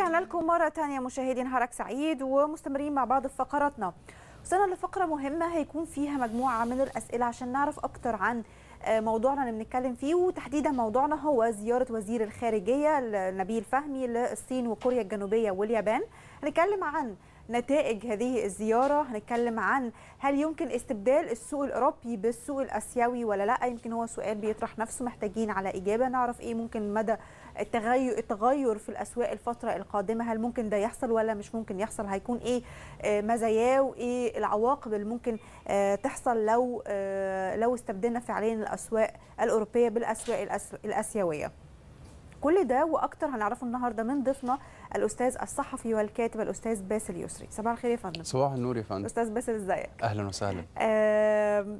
رجعنا لكم مرة تانية مشاهدين حرك سعيد ومستمرين مع بعض في فقراتنا وصلنا لفقرة مهمة هيكون فيها مجموعة من الأسئلة عشان نعرف أكتر عن آه، موضوعنا اللي بنتكلم فيه وتحديدا موضوعنا هو زيارة وزير الخارجية نبيل فهمي للصين وكوريا الجنوبية واليابان هنتكلم عن نتائج هذه الزياره هنتكلم عن هل يمكن استبدال السوق الاوروبي بالسوق الاسيوي ولا لا يمكن هو سؤال بيطرح نفسه محتاجين على اجابه نعرف ايه ممكن مدى التغير التغير في الاسواق الفتره القادمه هل ممكن ده يحصل ولا مش ممكن يحصل هيكون ايه آه، مزاياه وايه العواقب اللي ممكن آه، تحصل لو آه، لو استبدلنا فعليا الاسواق الاوروبيه بالاسواق الاسيويه كل ده واكتر هنعرفه النهارده من ضيفنا الاستاذ الصحفي والكاتب الاستاذ باسل يسري صباح الخير يا فندم صباح النور يا فندم استاذ باسل ازيك اهلا وسهلا آه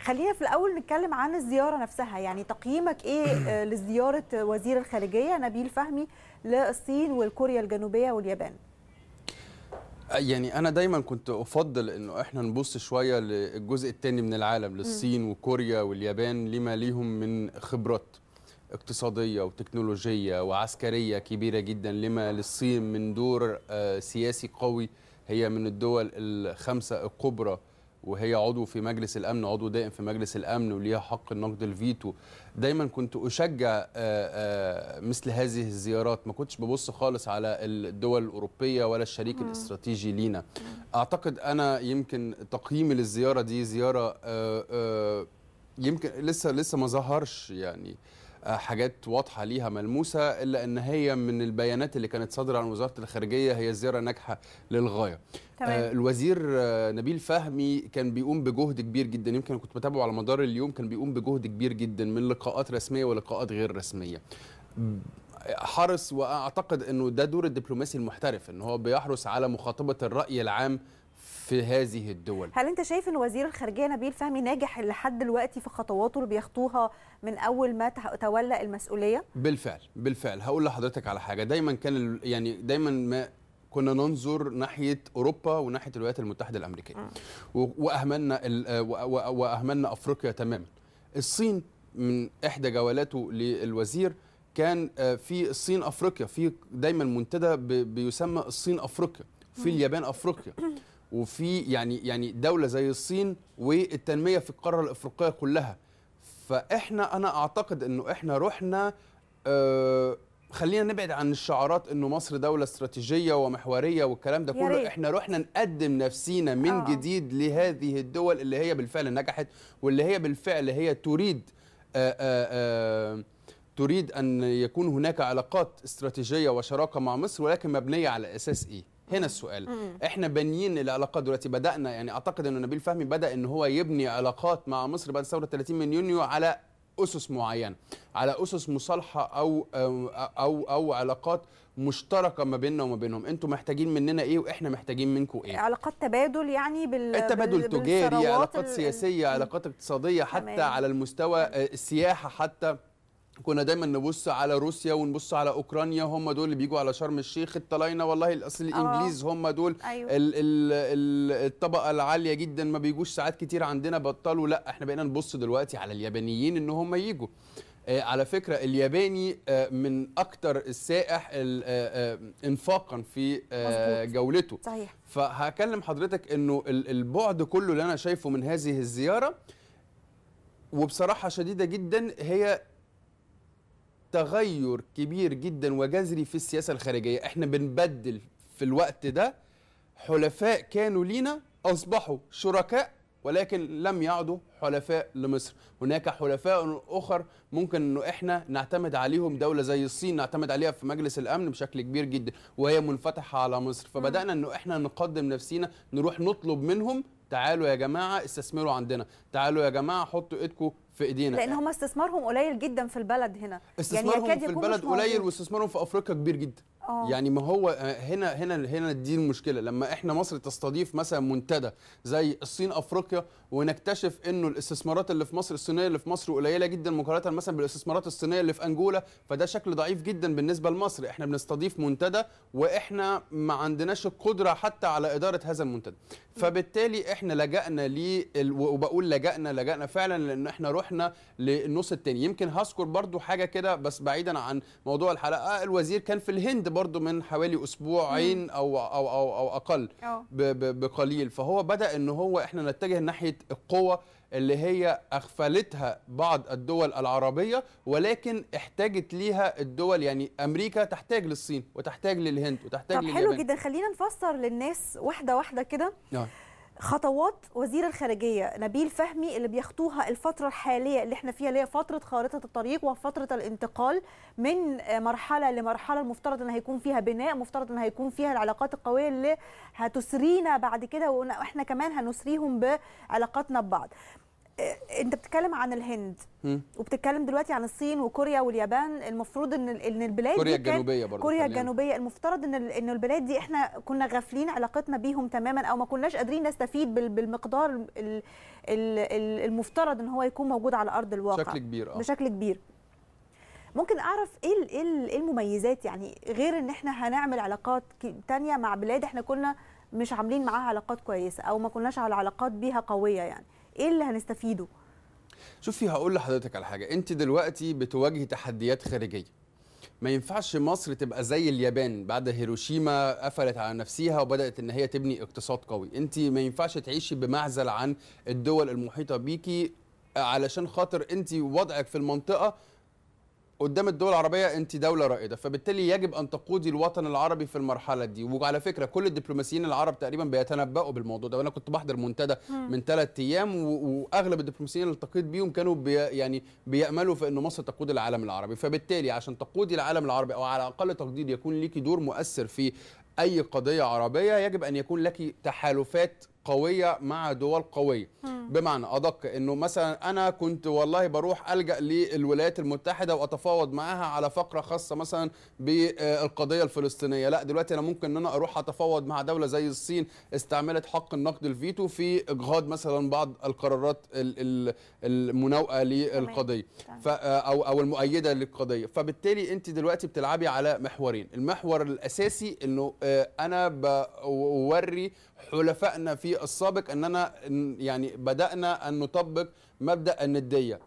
خلينا في الاول نتكلم عن الزياره نفسها يعني تقييمك ايه آه، لزياره وزير الخارجيه نبيل فهمي للصين والكوريا الجنوبيه واليابان آه، يعني انا دايما كنت افضل انه احنا نبص شويه للجزء الثاني من العالم للصين وكوريا واليابان لما ليهم من خبرات اقتصاديه وتكنولوجيه وعسكريه كبيره جدا لما للصين من دور آه، سياسي قوي هي من الدول الخمسه الكبرى وهي عضو في مجلس الامن عضو دائم في مجلس الامن وليها حق النقد الفيتو دايما كنت اشجع آه، آه، مثل هذه الزيارات ما كنتش ببص خالص على الدول الاوروبيه ولا الشريك الاستراتيجي لينا اعتقد انا يمكن تقييمي للزياره دي زياره يمكن لسه لسه ما ظهرش يعني آه، حاجات واضحه ليها ملموسه الا ان هي من البيانات اللي كانت صادره عن وزاره الخارجيه هي زياره ناجحه للغايه تمام. آه، الوزير آه، نبيل فهمي كان بيقوم بجهد كبير جدا يمكن كنت بتابعه على مدار اليوم كان بيقوم بجهد كبير جدا من لقاءات رسميه ولقاءات غير رسميه حرص واعتقد انه ده دور الدبلوماسي المحترف ان هو بيحرص على مخاطبه الراي العام في هذه الدول هل انت شايف ان وزير الخارجيه نبيل فهمي ناجح لحد دلوقتي في خطواته اللي بيخطوها من اول ما تولى المسؤوليه بالفعل بالفعل هقول لحضرتك على حاجه دايما كان يعني دايما ما كنا ننظر ناحيه اوروبا وناحيه الولايات المتحده الامريكيه واهملنا واهملنا افريقيا تماما الصين من احدى جولاته للوزير كان آه، في الصين افريقيا في دايما منتدى بيسمى الصين افريقيا في اليابان افريقيا وفي يعني يعني دوله زي الصين والتنميه في القاره الافريقيه كلها فاحنا انا اعتقد انه احنا رحنا آه خلينا نبعد عن الشعارات انه مصر دوله استراتيجيه ومحوريه والكلام ده كله احنا رحنا نقدم نفسينا من آه،, آه. جديد لهذه الدول اللي هي بالفعل نجحت واللي هي بالفعل هي تريد آه، آه، تريد ان يكون هناك علاقات استراتيجيه وشراكه مع مصر ولكن مبنيه على اساس ايه هنا السؤال مم. احنا بانيين العلاقات دلوقتي بدانا يعني اعتقد ان نبيل فهمي بدا ان هو يبني علاقات مع مصر بعد ثوره 30 من يونيو على اسس معينه على اسس مصالحه او او او, علاقات مشتركه ما بيننا وما بينهم انتم محتاجين مننا ايه واحنا محتاجين منكم ايه علاقات تبادل يعني بال التبادل تجاري علاقات سياسيه علاقات اقتصاديه حتى تمام. على المستوى آه، السياحه حتى كنا دايما نبص على روسيا ونبص على اوكرانيا هم دول اللي بيجوا على شرم الشيخ الطلاينه والله الاصل آه. الانجليز هم دول أيوة. الطبقه العاليه جدا ما بيجوش ساعات كتير عندنا بطلوا لا احنا بقينا نبص دلوقتي على اليابانيين ان هم يجوا آه، على فكره الياباني آه، من اكتر السائح انفاقا في جولته صحيح فهكلم حضرتك انه البعد كله اللي انا شايفه من هذه الزياره وبصراحه شديده جدا هي تغير كبير جدا وجذري في السياسه الخارجيه احنا بنبدل في الوقت ده حلفاء كانوا لينا اصبحوا شركاء ولكن لم يعدوا حلفاء لمصر هناك حلفاء اخر ممكن انه احنا نعتمد عليهم دوله زي الصين نعتمد عليها في مجلس الامن بشكل كبير جدا وهي منفتحه على مصر فبدانا انه احنا نقدم نفسينا نروح نطلب منهم تعالوا يا جماعه استثمروا عندنا تعالوا يا جماعه حطوا ايدكم في ايدينا لان هم استثمارهم قليل جدا في البلد هنا يعني استثمارهم يعني في البلد قليل واستثمارهم في افريقيا كبير جدا أوه. يعني ما هو آه، هنا هنا هنا دي المشكله لما احنا مصر تستضيف مثلا منتدى زي الصين افريقيا ونكتشف انه الاستثمارات اللي في مصر الصينيه اللي في مصر قليله جدا مقارنه مثلا بالاستثمارات الصينيه اللي في انجولا فده شكل ضعيف جدا بالنسبه لمصر احنا بنستضيف منتدى واحنا ما عندناش القدره حتى على اداره هذا المنتدى فبالتالي احنا لجأنا ل وبقول لجأنا لجأنا فعلا لان احنا رحنا احنا للنص الثاني يمكن هذكر برضو حاجه كده بس بعيدا عن موضوع الحلقه الوزير كان في الهند برضو من حوالي اسبوعين او او او, أو اقل بقليل فهو بدا ان هو احنا نتجه ناحيه القوه اللي هي اغفلتها بعض الدول العربيه ولكن احتاجت ليها الدول يعني امريكا تحتاج للصين وتحتاج للهند وتحتاج طب لليابان حلو جدا خلينا نفسر للناس واحده واحده كده نعم. خطوات وزير الخارجيه نبيل فهمي اللي بيخطوها الفتره الحاليه اللي احنا فيها اللي هي فتره خارطه الطريق وفتره الانتقال من مرحله لمرحله المفترض ان هيكون فيها بناء مفترض ان هيكون فيها العلاقات القويه اللي هتسرينا بعد كده واحنا كمان هنسريهم بعلاقاتنا ببعض انت بتتكلم عن الهند وبتتكلم دلوقتي عن الصين وكوريا واليابان المفروض ان ان البلاد كوريا الجنوبيه برضه كوريا الجنوبيه المفترض ان ان البلاد دي احنا كنا غافلين علاقتنا بيهم تماما او ما كناش قادرين نستفيد بالمقدار المفترض ان هو يكون موجود على ارض الواقع بشكل كبير اه بشكل كبير ممكن اعرف ايه إيه, ايه المميزات يعني غير ان احنا هنعمل علاقات تانية مع بلاد احنا كنا مش عاملين معاها علاقات كويسه او ما كناش على علاقات بيها قويه يعني ايه اللي هنستفيده شوفي هقول لحضرتك على حاجه انت دلوقتي بتواجهي تحديات خارجيه ما ينفعش مصر تبقى زي اليابان بعد هيروشيما قفلت على نفسها وبدات ان هي تبني اقتصاد قوي انت ما ينفعش تعيشي بمعزل عن الدول المحيطه بيكي علشان خاطر انت وضعك في المنطقه قدام الدول العربيه انت دوله رائده فبالتالي يجب ان تقودي الوطن العربي في المرحله دي وعلى فكره كل الدبلوماسيين العرب تقريبا بيتنبأوا بالموضوع ده وانا كنت بحضر منتدى من ثلاث ايام واغلب الدبلوماسيين اللي التقيت بيهم كانوا بي يعني بياملوا في ان مصر تقود العالم العربي فبالتالي عشان تقودي العالم العربي او على اقل تقدير يكون ليكي دور مؤثر في اي قضيه عربيه يجب ان يكون لك تحالفات قويه مع دول قويه مم. بمعنى ادق انه مثلا انا كنت والله بروح الجا للولايات المتحده واتفاوض معاها على فقره خاصه مثلا بالقضيه الفلسطينيه لا دلوقتي انا ممكن ان انا اروح اتفاوض مع دوله زي الصين استعملت حق النقد الفيتو في اجهاض مثلا بعض القرارات المناوئه للقضيه او او المؤيده للقضيه فبالتالي انت دلوقتي بتلعبي على محورين المحور الاساسي انه آه، انا بوري حلفائنا في السابق اننا يعني بدانا ان نطبق مبدا النديه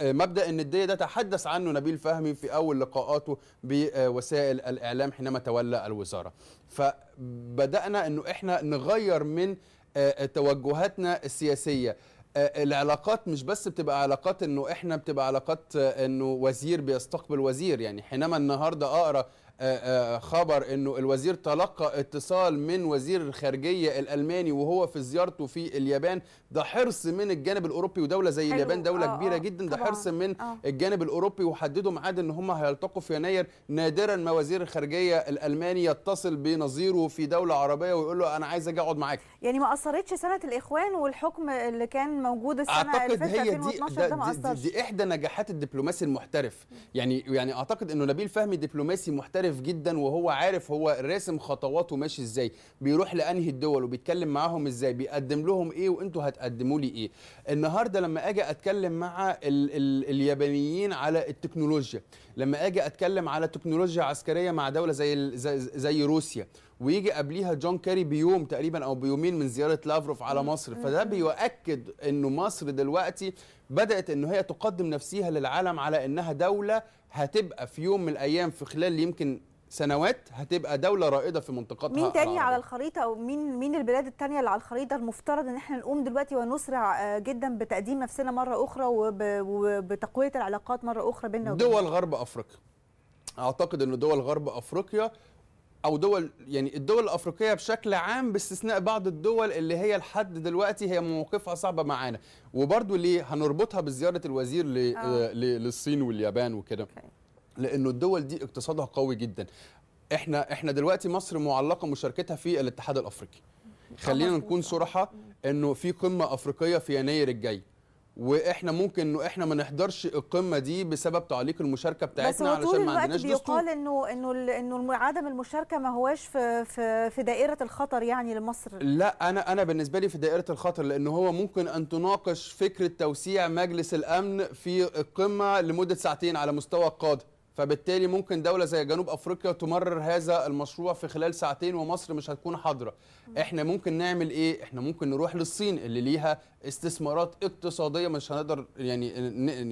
آه، مبدا النديه ده تحدث عنه نبيل فهمي في اول لقاءاته بوسائل الاعلام حينما تولى الوزاره فبدانا انه احنا نغير من آه، توجهاتنا السياسيه آه، العلاقات مش بس بتبقى علاقات انه احنا بتبقى علاقات انه وزير بيستقبل وزير يعني حينما النهارده اقرا آه، آه، خبر انه الوزير تلقى اتصال من وزير الخارجيه الالماني وهو في زيارته في اليابان ده حرص من الجانب الاوروبي ودوله زي حلو. اليابان دوله آه كبيره آه جدا ده حرص من آه. الجانب الاوروبي وحددوا ميعاد ان هم هيلتقوا في يناير نادرا ما وزير الخارجيه الالماني يتصل بنظيره في دوله عربيه ويقول له انا عايز اجي اقعد معاك يعني ما اثرتش سنه الاخوان والحكم اللي كان موجود السنه اعتقد هي دي, ده, ده ما دي, دي, دي احدى نجاحات الدبلوماسي المحترف يعني يعني اعتقد انه نبيل فهمي دبلوماسي محترف عارف جدا وهو عارف هو راسم خطواته ماشي ازاي بيروح لانهي الدول وبيتكلم معاهم ازاي بيقدم لهم ايه وانتوا هتقدموا لي ايه النهارده لما اجي اتكلم مع ال ال اليابانيين على التكنولوجيا لما اجي اتكلم على تكنولوجيا عسكريه مع دوله زي زي, زي روسيا ويجي قبليها جون كاري بيوم تقريبا او بيومين من زياره لافروف على مصر فده بيؤكد انه مصر دلوقتي بدات ان هي تقدم نفسها للعالم على انها دوله هتبقى في يوم من الايام في خلال يمكن سنوات هتبقى دوله رائده في منطقتها مين تاني العربية. على الخريطه او مين مين البلاد التانيه اللي على الخريطه المفترض ان احنا نقوم دلوقتي ونسرع آه، جدا بتقديم نفسنا مره اخرى وبتقويه العلاقات مره اخرى بيننا وبين دول غرب افريقيا اعتقد ان دول غرب افريقيا او دول يعني الدول الافريقيه بشكل عام باستثناء بعض الدول اللي هي لحد دلوقتي هي مواقفها صعبه معانا وبرضو ليه هنربطها بزياره الوزير آه. آه، للصين واليابان وكده okay. لانه الدول دي اقتصادها قوي جدا احنا احنا دلوقتي مصر معلقه مشاركتها في الاتحاد الافريقي خلينا نكون صراحه انه في قمه افريقيه في يناير الجاي واحنا ممكن انه احنا ما نحضرش القمه دي بسبب تعليق المشاركه بتاعتنا علشان ما عندناش دستور بس بيقال انه انه انه عدم المشاركه ما هواش في في في دائره الخطر يعني لمصر لا انا انا بالنسبه لي في دائره الخطر لان هو ممكن ان تناقش فكره توسيع مجلس الامن في القمه لمده ساعتين على مستوى القاده فبالتالي ممكن دوله زي جنوب افريقيا تمرر هذا المشروع في خلال ساعتين ومصر مش هتكون حاضره احنا ممكن نعمل ايه احنا ممكن نروح للصين اللي ليها استثمارات اقتصاديه مش هنقدر يعني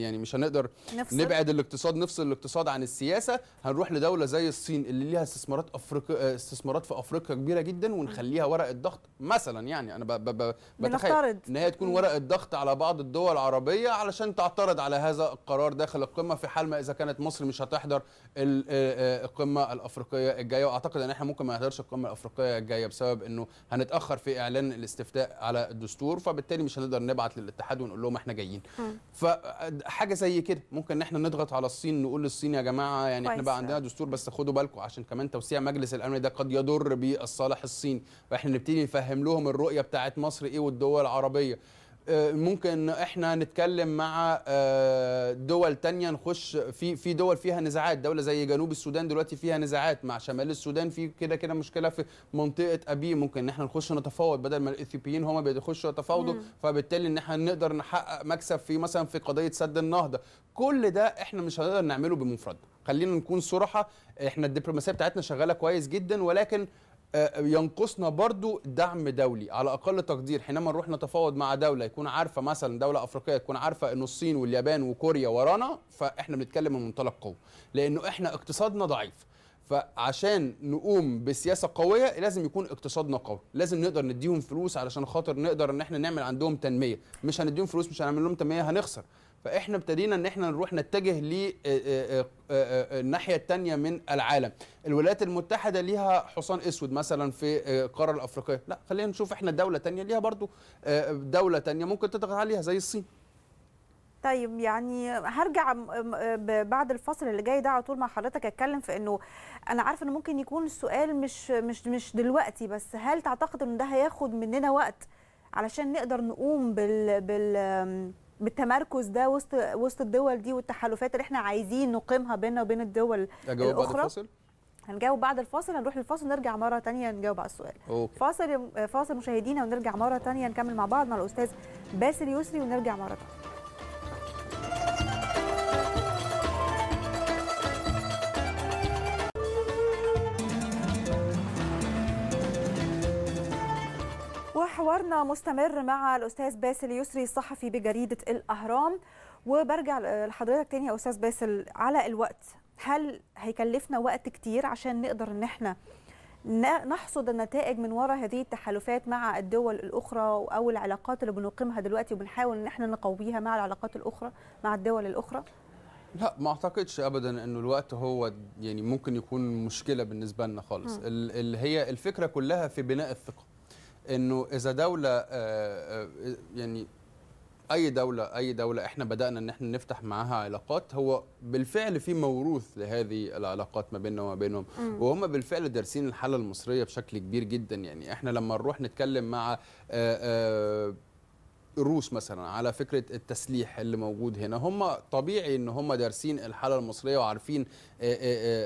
يعني مش هنقدر نفصل. نبعد الاقتصاد نفصل الاقتصاد عن السياسه هنروح لدوله زي الصين اللي ليها استثمارات افريقيا آه، استثمارات في افريقيا كبيره جدا ونخليها ورقه ضغط مثلا يعني انا ب بتخيل ان هي تكون ورقه ضغط على بعض الدول العربيه علشان تعترض على هذا القرار داخل القمه في حال ما اذا كانت مصر مش هتحضر آه، آه، القمه الافريقيه الجايه واعتقد ان احنا ممكن ما نحضرش القمه الافريقيه الجايه بسبب انه هنتاخر في اعلان الاستفتاء على الدستور فبالتالي مش عشان نقدر نبعت للاتحاد ونقول لهم احنا جايين فحاجه زي كده ممكن ان احنا نضغط على الصين نقول للصين يا جماعه يعني احنا بقى عندنا دستور بس خدوا بالكم عشان كمان توسيع مجلس الامن ده قد يضر بالصالح الصيني فاحنا نبتدي نفهم لهم الرؤيه بتاعه مصر ايه والدول العربيه آه، ممكن احنا نتكلم مع آه، دول تانية نخش في في دول فيها نزاعات دولة زي جنوب السودان دلوقتي فيها نزاعات مع شمال السودان في كده كده مشكلة في منطقة أبي ممكن ان احنا نخش نتفاوض بدل ما الإثيوبيين هما بيخشوا يتفاوضوا فبالتالي ان احنا نقدر نحقق مكسب في مثلا في قضية سد النهضة كل ده احنا مش هنقدر نعمله بمفردنا خلينا نكون صراحة احنا الدبلوماسية بتاعتنا شغالة كويس جدا ولكن آه، آه، ينقصنا برضو دعم دولي على اقل تقدير حينما نروح نتفاوض مع دوله يكون عارفه مثلا دوله افريقيه تكون عارفه ان الصين واليابان وكوريا ورانا فاحنا بنتكلم من منطلق قوه لانه احنا اقتصادنا ضعيف فعشان نقوم بسياسه قويه لازم يكون اقتصادنا قوي لازم نقدر نديهم فلوس علشان خاطر نقدر ان احنا نعمل عندهم تنميه مش هنديهم فلوس مش هنعمل لهم تنميه هنخسر فاحنا ابتدينا ان احنا نروح نتجه للناحيه آه، آه، آه، الثانيه من العالم الولايات المتحده ليها حصان اسود مثلا في القاره الافريقيه لا خلينا نشوف احنا دوله ثانيه ليها برضو دوله ثانيه ممكن تضغط عليها زي الصين طيب يعني هرجع بعد الفصل اللي جاي ده على طول مع حضرتك اتكلم في انه انا عارفه انه ممكن يكون السؤال مش مش مش دلوقتي بس هل تعتقد ان ده هياخد مننا وقت علشان نقدر نقوم بال بال بالتمركز ده وسط وسط الدول دي والتحالفات اللي احنا عايزين نقيمها بيننا وبين الدول الاخرى بعد الفاصل هنجاوب بعد الفاصل هنروح للفاصل نرجع مره تانية نجاوب على السؤال أوكي. فاصل فاصل مشاهدينا ونرجع مره تانية نكمل مع بعض مع الاستاذ باسل يسري ونرجع مره تانية وحوارنا مستمر مع الاستاذ باسل يسري الصحفي بجريده الاهرام وبرجع لحضرتك تاني يا استاذ باسل على الوقت هل هيكلفنا وقت كتير عشان نقدر ان احنا نحصد النتائج من وراء هذه التحالفات مع الدول الاخرى او العلاقات اللي بنقيمها دلوقتي وبنحاول ان احنا نقويها مع العلاقات الاخرى مع الدول الاخرى لا ما اعتقدش ابدا انه الوقت هو يعني ممكن يكون مشكله بالنسبه لنا خالص اللي هي الفكره كلها في بناء الثقه انه اذا دوله آه، آه، يعني اي دوله اي دوله احنا بدانا ان احنا نفتح معاها علاقات هو بالفعل في موروث لهذه العلاقات ما بيننا وما بينهم وهم بالفعل دارسين الحاله المصريه بشكل كبير جدا يعني احنا لما نروح نتكلم مع آه، روس مثلا على فكره التسليح اللي موجود هنا هم طبيعي ان هم دارسين الحاله المصريه وعارفين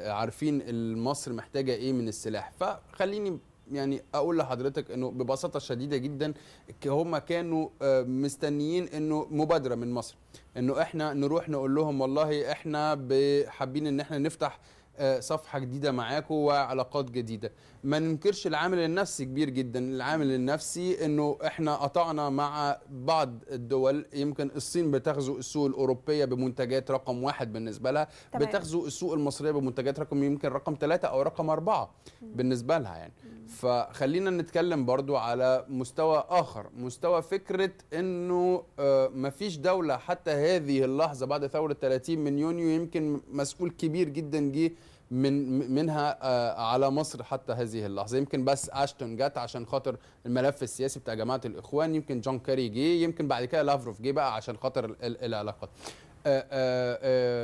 عارفين مصر محتاجه ايه من السلاح فخليني يعني اقول لحضرتك انه ببساطه شديده جدا هم كانوا آه، مستنيين انه مبادره من مصر انه احنا نروح نقول لهم والله احنا حابين ان احنا نفتح آه، صفحه جديده معاكم وعلاقات جديده ما ننكرش العامل النفسي كبير جدا العامل النفسي انه احنا قطعنا مع بعض الدول يمكن الصين بتغزو السوق الاوروبيه بمنتجات رقم واحد بالنسبه لها تمام. بتغزو السوق المصريه بمنتجات رقم يمكن رقم ثلاثة او رقم أربعة بالنسبه لها يعني فخلينا نتكلم برضو على مستوى اخر مستوى فكره انه آه، مفيش دوله حتى هذه اللحظه بعد ثوره 30 من يونيو يمكن مسؤول كبير جدا جه من منها آه، على مصر حتى هذه اللحظه يمكن بس اشتون جت عشان خاطر الملف السياسي بتاع جماعه الاخوان يمكن جون كاري جه يمكن بعد كده لافروف جه بقى عشان خاطر العلاقات آآ آه، آآ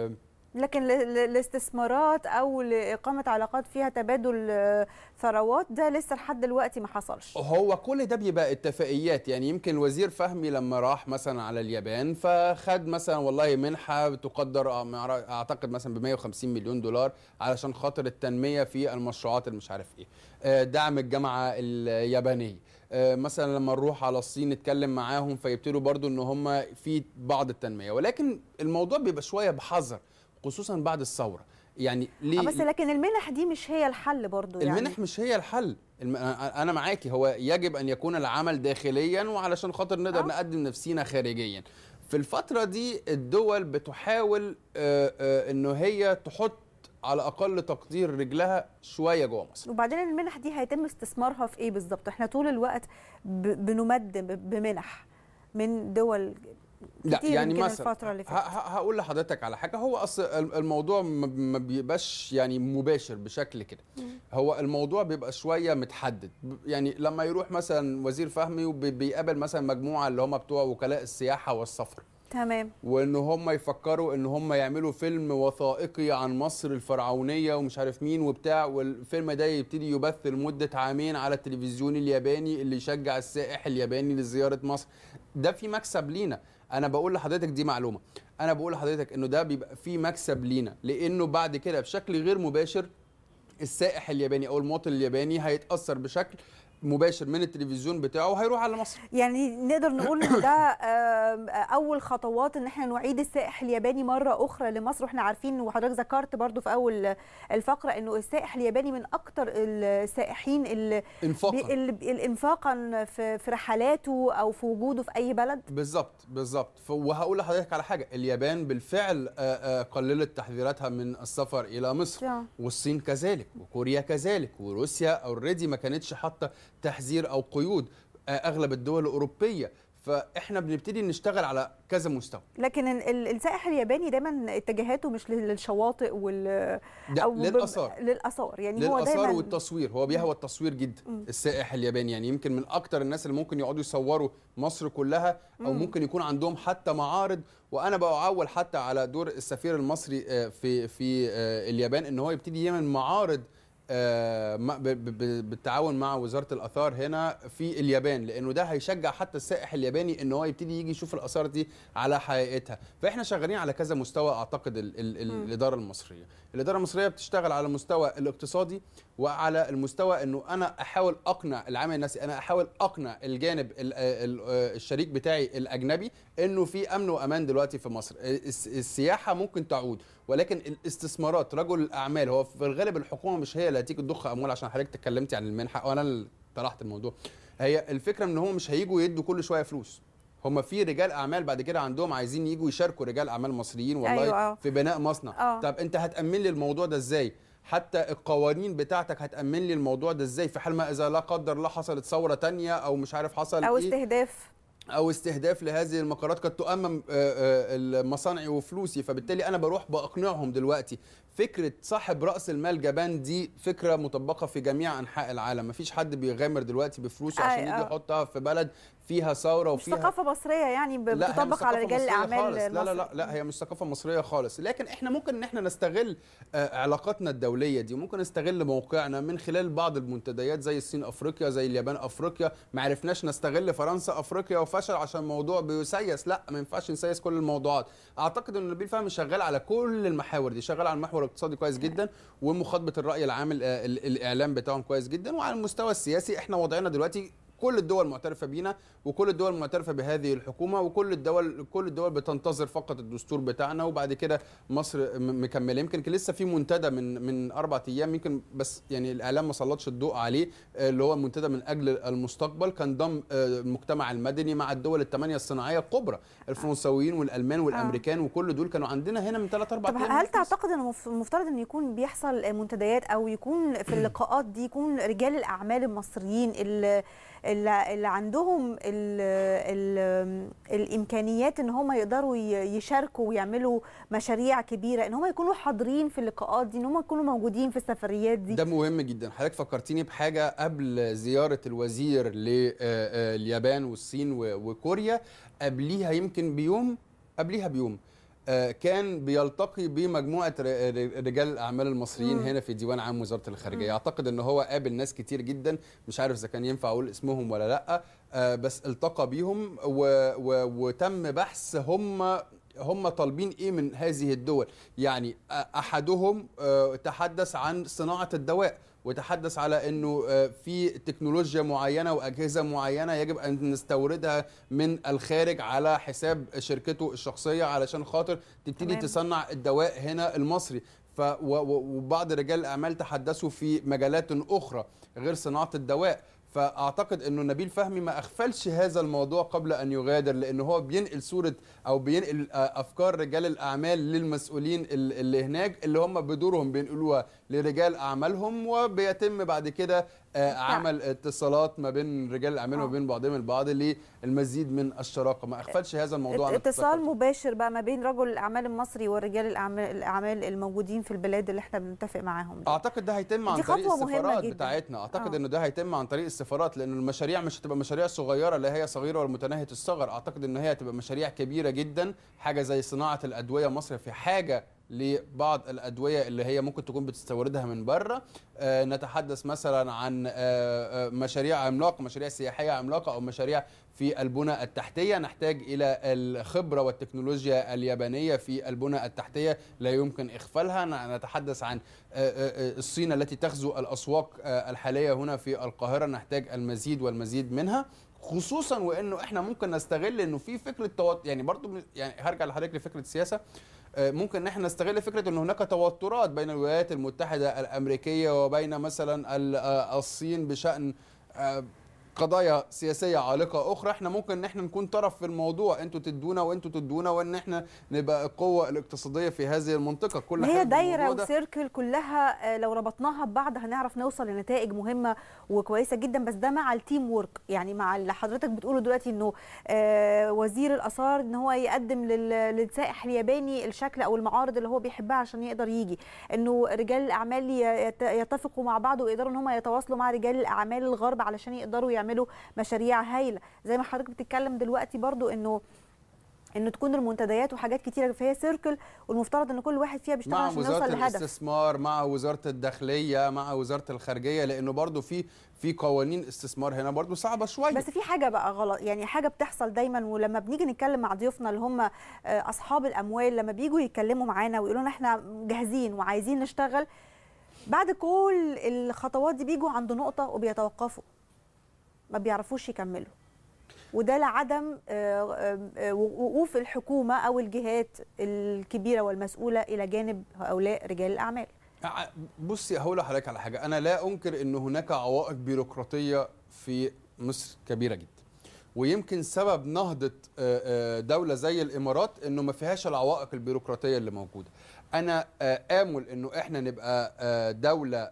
آه، لكن الاستثمارات او لاقامه علاقات فيها تبادل آه، ثروات ده لسه لحد دلوقتي ما حصلش هو كل ده بيبقى اتفاقيات يعني يمكن الوزير فهمي لما راح مثلا على اليابان فخد مثلا والله منحه تقدر آه، اعتقد مثلا ب 150 مليون دولار علشان خاطر التنميه في المشروعات اللي مش عارف ايه آه، دعم الجامعه اليابانيه مثلا لما نروح على الصين نتكلم معاهم فيبتدوا برضو ان هم في بعض التنميه ولكن الموضوع بيبقى شويه بحذر خصوصا بعد الثوره يعني ليه آه، بس لكن المنح دي مش هي الحل برضو يعني المنح مش هي الحل انا معاكي هو يجب ان يكون العمل داخليا وعلشان خاطر نقدر آه. نقدم نفسينا خارجيا في الفتره دي الدول بتحاول آه، ان هي تحط على اقل تقدير رجلها شويه جوه مصر وبعدين المنح دي هيتم استثمارها في ايه بالظبط احنا طول الوقت بنمد بمنح من دول لا يعني مثلا الفترة اللي فاتت. هقول لحضرتك على حاجه هو اصل الموضوع ما بيبقاش يعني مباشر بشكل كده هو الموضوع بيبقى شويه متحدد يعني لما يروح مثلا وزير فهمي وبيقابل مثلا مجموعه اللي هم بتوع وكلاء السياحه والسفر تمام وان هم يفكروا ان هم يعملوا فيلم وثائقي عن مصر الفرعونيه ومش عارف مين وبتاع والفيلم ده يبتدي يبث لمده عامين على التلفزيون الياباني اللي يشجع السائح الياباني لزياره مصر ده في مكسب لينا انا بقول لحضرتك دي معلومه انا بقول لحضرتك انه ده بيبقى فيه مكسب لينا لانه بعد كده بشكل غير مباشر السائح الياباني او المواطن الياباني هيتاثر بشكل مباشر من التلفزيون بتاعه هيروح على مصر يعني نقدر نقول ان ده اول خطوات ان احنا نعيد السائح الياباني مره اخرى لمصر واحنا عارفين وحضرتك ذكرت برضو في اول الفقره انه السائح الياباني من اكثر السائحين اللي انفاقا في رحلاته او في وجوده في اي بلد بالظبط بالظبط وهقول لحضرتك على حاجه اليابان بالفعل قللت تحذيراتها من السفر الى مصر نعم. والصين كذلك وكوريا كذلك وروسيا اوريدي ما كانتش حاطه تحذير او قيود آه، اغلب الدول الاوروبيه فاحنا بنبتدي نشتغل على كذا مستوى لكن السائح الياباني دايما اتجاهاته مش للشواطئ وال او للاثار للاثار يعني للأثار هو دايما والتصوير هو بيهوى التصوير جدا السائح الياباني يعني يمكن من اكتر الناس اللي ممكن يقعدوا يصوروا مصر كلها او ممكن يكون عندهم حتى معارض وانا بعول حتى على دور السفير المصري آه، في في آه، اليابان ان هو يبتدي يعمل معارض آه، بالتعاون مع وزاره الاثار هنا في اليابان لانه ده هيشجع حتى السائح الياباني ان هو يبتدي يجي يشوف الاثار دي على حقيقتها فاحنا شغالين على كذا مستوى اعتقد الـ الـ الـ الاداره المصريه الاداره المصريه بتشتغل على المستوى الاقتصادي وعلى المستوى انه انا احاول اقنع العامل الناسي انا احاول اقنع الجانب آه، الشريك بتاعي الاجنبي انه في امن وامان دلوقتي في مصر السياحه ممكن تعود ولكن الاستثمارات رجل الاعمال هو في الغالب الحكومه مش هي اللي هتيجي تضخ اموال عشان حضرتك اتكلمتي عن المنحه وانا اللي طرحت الموضوع هي الفكره ان هم مش هيجوا يدوا كل شويه فلوس هم في رجال اعمال بعد كده عندهم عايزين يجوا يشاركوا رجال اعمال مصريين والله أيوة. آه. في بناء مصنع أوه. طب انت هتامن لي الموضوع ده ازاي حتى القوانين بتاعتك هتامن لي الموضوع ده ازاي في حال ما اذا لا قدر الله حصلت ثوره تانية او مش عارف حصل او إيه؟ استهداف إيه؟ او استهداف لهذه المقرات قد تؤمم آه، آه، مصانعي وفلوسي فبالتالي انا بروح باقنعهم دلوقتي فكره صاحب راس المال جبان دي فكره مطبقه في جميع انحاء العالم مفيش حد بيغامر دلوقتي بفلوسه عشان يجي يحطها في بلد فيها ثوره وفيها مش ثقافه مصريه يعني بتطبق على رجال الاعمال لا, لا لا لا هي مش ثقافه مصريه خالص لكن احنا ممكن ان احنا نستغل آه، علاقاتنا الدوليه دي ممكن نستغل موقعنا من خلال بعض المنتديات زي الصين افريقيا زي اليابان افريقيا ما عرفناش نستغل فرنسا افريقيا وفشل عشان الموضوع بيسيس لا ما ينفعش نسيس كل الموضوعات اعتقد ان نبيل فهمي شغال على كل المحاور دي شغال على المحور الاقتصادي كويس جدا ومخاطبه الراي العام الاعلام بتاعهم كويس جدا وعلى المستوى السياسي احنا وضعنا دلوقتي كل الدول معترفه بينا وكل الدول معترفه بهذه الحكومه وكل الدول كل الدول بتنتظر فقط الدستور بتاعنا وبعد كده مصر مكمله يمكن لسه في منتدى من من اربع ايام يمكن بس يعني الاعلام ما سلطش الضوء عليه آه، اللي هو منتدى من اجل المستقبل كان ضم آه، المجتمع المدني مع الدول الثمانيه الصناعيه الكبرى الفرنساويين والالمان والامريكان آه. وكل دول كانوا عندنا هنا من ثلاث اربع ايام هل تعتقد انه المفترض ان يكون بيحصل منتديات او يكون في اللقاءات دي يكون رجال الاعمال المصريين اللي اللي عندهم الـ الـ الامكانيات ان هم يقدروا يشاركوا ويعملوا مشاريع كبيره ان هم يكونوا حاضرين في اللقاءات دي ان هم يكونوا موجودين في السفريات دي ده مهم جدا حضرتك فكرتيني بحاجه قبل زياره الوزير لليابان والصين وكوريا قبليها يمكن بيوم قبليها بيوم آه، كان بيلتقي بمجموعه رجال الاعمال المصريين مم. هنا في ديوان عام وزاره الخارجيه مم. اعتقد ان هو قابل ناس كتير جدا مش عارف اذا كان ينفع اقول اسمهم ولا لا آه، بس التقى بيهم و... و... وتم بحث هم هم طالبين ايه من هذه الدول يعني احدهم آه، تحدث عن صناعه الدواء وتحدث على انه آه، في تكنولوجيا معينه واجهزه معينه يجب ان نستوردها من الخارج على حساب شركته الشخصيه علشان خاطر تبتدي تمام. تصنع الدواء هنا المصري ف وبعض رجال الاعمال تحدثوا في مجالات اخرى غير صناعه الدواء فاعتقد انه نبيل فهمي ما اغفلش هذا الموضوع قبل ان يغادر لان هو بينقل صوره او بينقل آه، افكار رجال الاعمال للمسؤولين اللي هناك اللي هم بدورهم بينقلوها لرجال اعمالهم وبيتم بعد كده آه، نعم. عمل اتصالات ما بين رجال الاعمال وما بين بعضهم البعض للمزيد من الشراكه ما اخفلش هذا الموضوع اتصال مباشر بقى ما بين رجل الاعمال المصري ورجال الاعمال الاعمال الموجودين في البلاد اللي احنا بنتفق معاهم دي. اعتقد ده هيتم عن طريق السفارات بتاعتنا اعتقد آه. انه ده هيتم عن طريق السفارات لان المشاريع مش هتبقى مشاريع صغيره اللي هي صغيره ومتناهيه الصغر اعتقد ان هي هتبقى مشاريع كبيره جدا حاجه زي صناعه الادويه مصر في حاجه لبعض الادويه اللي هي ممكن تكون بتستوردها من بره آه، نتحدث مثلا عن آه، آه، مشاريع عملاقه مشاريع سياحيه عملاقه او مشاريع في البنى التحتيه نحتاج الى الخبره والتكنولوجيا اليابانيه في البنى التحتيه لا يمكن اغفالها نتحدث عن الصين التي تغزو الاسواق الحاليه هنا في القاهره نحتاج المزيد والمزيد منها خصوصا وانه احنا ممكن نستغل انه في فكره توتر يعني برضو يعني هرجع لحضرتك لفكره السياسه آه، ممكن ان احنا نستغل فكره ان هناك توترات بين الولايات المتحده الامريكيه وبين مثلا آه، الصين بشان آه، قضايا سياسيه عالقه اخرى احنا ممكن ان احنا نكون طرف في الموضوع انتوا تدونا وانتوا تدونا وان احنا نبقى القوه الاقتصاديه في هذه المنطقه كل هي دايره وسيركل كلها آه، لو ربطناها ببعض هنعرف نوصل لنتائج مهمه وكويسه جدا بس ده مع التيم ورك يعني مع اللي حضرتك بتقوله دلوقتي انه آه، وزير الاثار ان هو يقدم للسائح الياباني الشكل او المعارض اللي هو بيحبها عشان يقدر يجي انه رجال الاعمال يتفقوا مع بعض ويقدروا ان هم يتواصلوا مع رجال الاعمال الغرب علشان يقدروا يعملوا بيعملوا مشاريع هايله زي ما حضرتك بتتكلم دلوقتي برضو انه انه تكون المنتديات وحاجات كتيره فهي سيركل والمفترض ان كل واحد فيها بيشتغل عشان يوصل لهدف مع وزاره الاستثمار مع وزاره الداخليه مع وزاره الخارجيه لانه برضو في في قوانين استثمار هنا برضو صعبه شويه بس في حاجه بقى غلط يعني حاجه بتحصل دايما ولما بنيجي نتكلم مع ضيوفنا اللي هم آه، اصحاب الاموال لما بييجوا يتكلموا معانا ويقولوا لنا احنا جاهزين وعايزين نشتغل بعد كل الخطوات دي بيجوا عند نقطه وبيتوقفوا ما بيعرفوش يكملوا وده لعدم آه، آه، آه، وقوف الحكومه او الجهات الكبيره والمسؤوله الى جانب هؤلاء رجال الاعمال بصي هقول لحضرتك على حاجه انا لا انكر ان هناك عوائق بيروقراطيه في مصر كبيره جدا ويمكن سبب نهضه دوله زي الامارات انه ما فيهاش العوائق البيروقراطيه اللي موجوده انا امل انه احنا نبقى دوله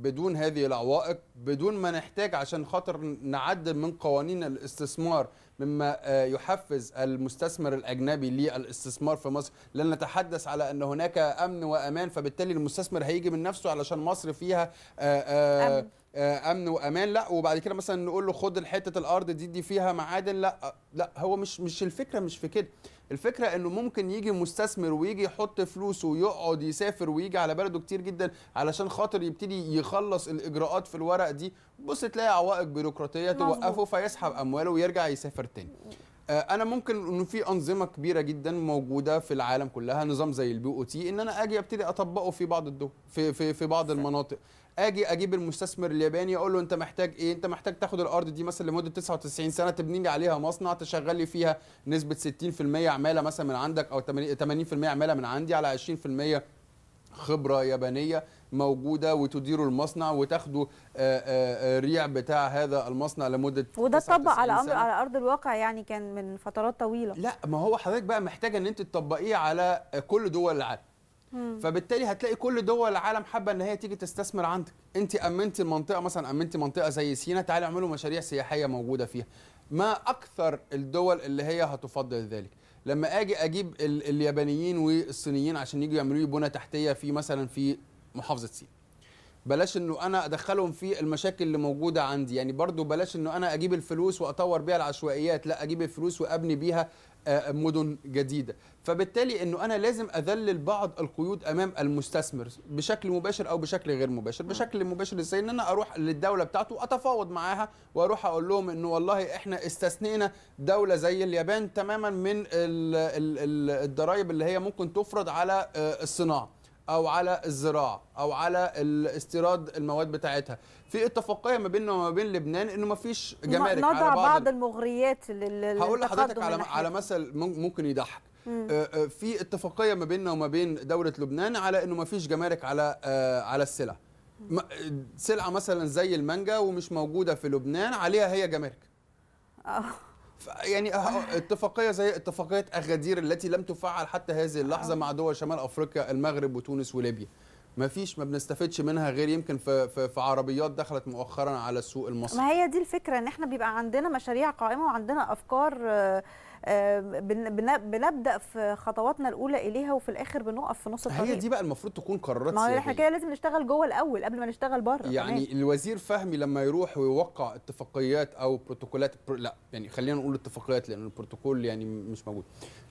بدون هذه العوائق بدون ما نحتاج عشان خاطر نعدل من قوانين الاستثمار مما آه، يحفز المستثمر الاجنبي للاستثمار في مصر لن نتحدث على ان هناك امن وامان فبالتالي المستثمر هيجي من نفسه علشان مصر فيها آه، آه، أمن. آه، امن وامان لا وبعد كده مثلا نقول له خد حته الارض دي دي فيها معادن لا آه، لا هو مش مش الفكره مش في كده الفكره انه ممكن يجي مستثمر ويجي يحط فلوسه ويقعد يسافر ويجي على بلده كتير جدا علشان خاطر يبتدي يخلص الاجراءات في الورق دي بص تلاقي عوائق بيروقراطيه توقفه فيسحب امواله ويرجع يسافر تاني آه، انا ممكن انه في انظمه كبيره جدا موجوده في العالم كلها نظام زي البي او تي ان انا اجي ابتدي اطبقه في بعض الدول في في في بعض المناطق اجي اجيب المستثمر الياباني اقول له انت محتاج ايه انت محتاج تاخد الارض دي مثلا لمده 99 سنه تبني لي عليها مصنع تشغل لي فيها نسبه 60% عماله مثلا من عندك او 80% عماله من عندي على 20% خبره يابانيه موجوده وتديروا المصنع وتاخدوا الريع آه، آه، آه، بتاع هذا المصنع لمده وده اتطبق على امر على ارض الواقع يعني كان من فترات طويله لا ما هو حضرتك بقى محتاجه ان انت تطبقيه على كل دول العالم فبالتالي هتلاقي كل دول العالم حابه ان هي تيجي تستثمر عندك انت امنتي المنطقه مثلا امنتي منطقه زي سينا تعالي اعملوا مشاريع سياحيه موجوده فيها ما اكثر الدول اللي هي هتفضل ذلك لما اجي اجيب ال اليابانيين والصينيين عشان يجوا يعملوا لي بنى تحتيه في مثلا في محافظه سينا بلاش انه انا ادخلهم في المشاكل اللي موجوده عندي يعني برضو بلاش انه انا اجيب الفلوس واطور بيها العشوائيات لا اجيب الفلوس وابني بيها آه، مدن جديده فبالتالي انه انا لازم اذلل بعض القيود امام المستثمر بشكل مباشر او بشكل غير مباشر بشكل مباشر ازاي ان انا اروح للدوله بتاعته اتفاوض معاها واروح اقول لهم انه والله احنا استثنينا دوله زي اليابان تماما من الضرائب اللي هي ممكن تفرض على آه، الصناعه او على الزراعه او على استيراد المواد بتاعتها في اتفاقيه ما بيننا وما بين لبنان انه ما فيش جمارك نضع على بعض, بعض المغريات هقول لحضرتك على على مثل ممكن يضحك أه، أه، في اتفاقيه ما بيننا وما بين دوله لبنان على انه ما فيش جمارك على أه، على السلع سلعه مثلا زي المانجا ومش موجوده في لبنان عليها هي جمارك يعني اتفاقيه زي اتفاقيه اغادير التي لم تفعل حتى هذه اللحظه مع دول شمال افريقيا المغرب وتونس وليبيا ما فيش ما بنستفدش منها غير يمكن في, في, في عربيات دخلت مؤخرا على السوق المصري ما هي دي الفكره ان احنا بيبقى عندنا مشاريع قائمه وعندنا افكار آه، بنبدا في خطواتنا الاولى اليها وفي الاخر بنقف في نص الطريق هي دي بقى المفروض تكون قرارات ما هي احنا كده لازم نشتغل جوه الاول قبل ما نشتغل بره يعني كمان. الوزير فهمي لما يروح ويوقع اتفاقيات او بروتوكولات لا يعني خلينا نقول اتفاقيات لان البروتوكول يعني مش موجود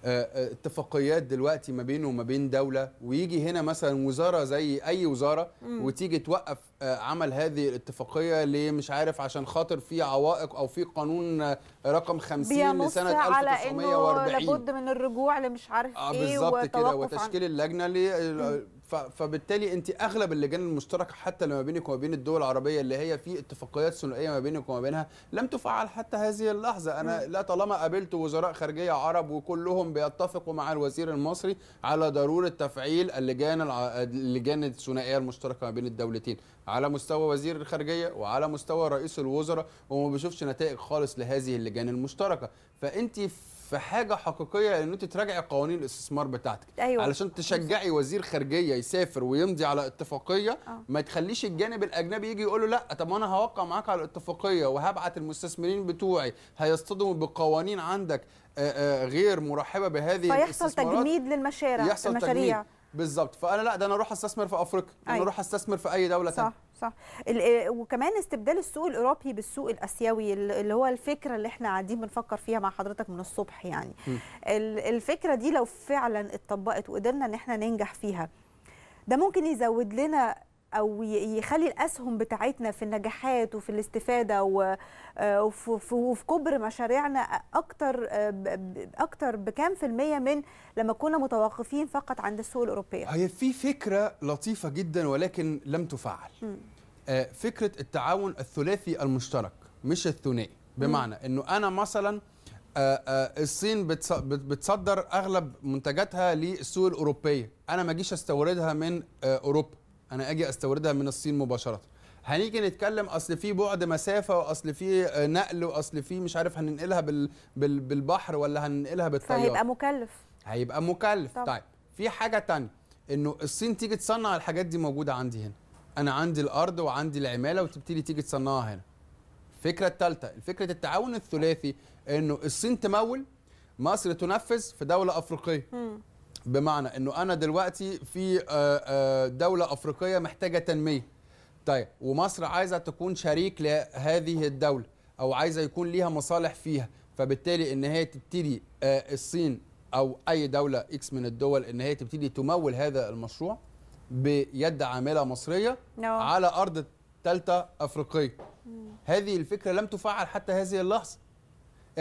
آه، آه، اتفاقيات دلوقتي ما بينه وما بين دوله ويجي هنا مثلا وزاره زي اي وزاره وتيجي توقف آه، عمل هذه الاتفاقيه ليه مش عارف عشان خاطر في عوائق او في قانون رقم 50 لسنه 1940 على انه لابد من الرجوع لمش عارف آه ايه بالظبط كده وتشكيل اللجنه اللجنه فبالتالي انت اغلب اللجان المشتركه حتى اللي ما بينك وما بين الدول العربيه اللي هي في اتفاقيات ثنائيه ما بينك وما بينها لم تفعل حتى هذه اللحظه انا لا طالما قابلت وزراء خارجيه عرب وكلهم بيتفقوا مع الوزير المصري على ضروره تفعيل اللجان اللجان الثنائيه المشتركه ما بين الدولتين على مستوى وزير الخارجيه وعلى مستوى رئيس الوزراء وما بشوفش نتائج خالص لهذه اللجان المشتركه فانت في حاجه حقيقيه ان انت تراجعي قوانين الاستثمار بتاعتك أيوة. علشان تشجعي وزير خارجيه يسافر ويمضي على اتفاقيه أوه. ما تخليش الجانب الاجنبي يجي يقول له لا طب انا هوقع معاك على الاتفاقيه وهبعت المستثمرين بتوعي هيصطدموا بقوانين عندك غير مرحبه بهذه فيحصل تجميد للمشاريع يحصل المشاريع تجميد. بالظبط فانا لا ده انا اروح استثمر في افريقيا أيوة. انا اروح استثمر في اي دوله صح صح آه، وكمان استبدال السوق الاوروبي بالسوق الاسيوي اللي هو الفكره اللي احنا قاعدين بنفكر فيها مع حضرتك من الصبح يعني م. الفكره دي لو فعلا اتطبقت وقدرنا ان احنا ننجح فيها ده ممكن يزود لنا او يخلي الاسهم بتاعتنا في النجاحات وفي الاستفاده آه، وفي كبر مشاريعنا اكتر آه، اكتر بكام في الميه من لما كنا متوقفين فقط عند السوق الاوروبيه هي في فكره لطيفه جدا ولكن لم تفعل م. آه، فكره التعاون الثلاثي المشترك مش الثنائي بمعنى انه انا مثلا الصين بتصدر اغلب منتجاتها للسوق الاوروبيه انا ما اجيش استوردها من اوروبا انا اجي استوردها من الصين مباشره هنيجي نتكلم اصل في بعد مسافه واصل في آه، نقل واصل في مش عارف هننقلها بال... بال... بالبحر ولا هننقلها بالطياره فهيبقى مكلف هيبقى مكلف طب. طيب في حاجه تانية انه الصين تيجي تصنع الحاجات دي موجوده عندي هنا انا عندي الارض وعندي العماله وتبتدي تيجي تصنعها هنا الفكره الثالثه فكره التعاون الثلاثي انه الصين تمول مصر تنفذ في دوله افريقيه بمعنى انه انا دلوقتي في آه، آه، دوله افريقيه محتاجه تنميه طيب ومصر عايزه تكون شريك لهذه الدوله او عايزه يكون ليها مصالح فيها فبالتالي ان هي تبتدي آه، الصين او اي دوله اكس من الدول ان هي تبتدي تمول هذا المشروع بيد عامله مصريه no. على ارض ثالثه افريقيه هذه الفكره لم تفعل حتى هذه اللحظه